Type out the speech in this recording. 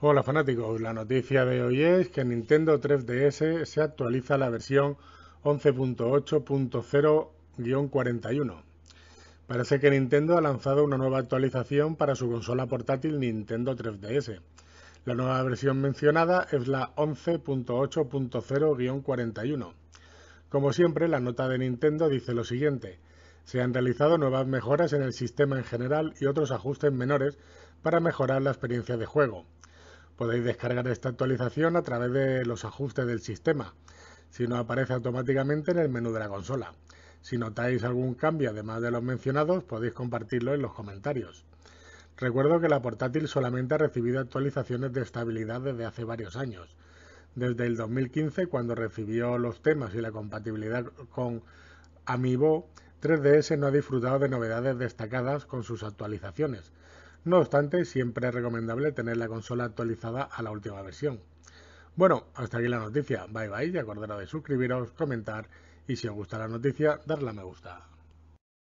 Hola fanáticos, la noticia de hoy es que Nintendo 3DS se actualiza la versión 11.8.0-41. Parece que Nintendo ha lanzado una nueva actualización para su consola portátil Nintendo 3DS. La nueva versión mencionada es la 11.8.0-41. Como siempre, la nota de Nintendo dice lo siguiente. Se han realizado nuevas mejoras en el sistema en general y otros ajustes menores para mejorar la experiencia de juego. Podéis descargar esta actualización a través de los ajustes del sistema, si no aparece automáticamente en el menú de la consola. Si notáis algún cambio además de los mencionados, podéis compartirlo en los comentarios. Recuerdo que la portátil solamente ha recibido actualizaciones de estabilidad desde hace varios años. Desde el 2015, cuando recibió los temas y la compatibilidad con Amiibo, 3DS no ha disfrutado de novedades destacadas con sus actualizaciones, no obstante, siempre es recomendable tener la consola actualizada a la última versión. Bueno, hasta aquí la noticia. Bye bye y acordaros de suscribiros, comentar y si os gusta la noticia, darle a me gusta.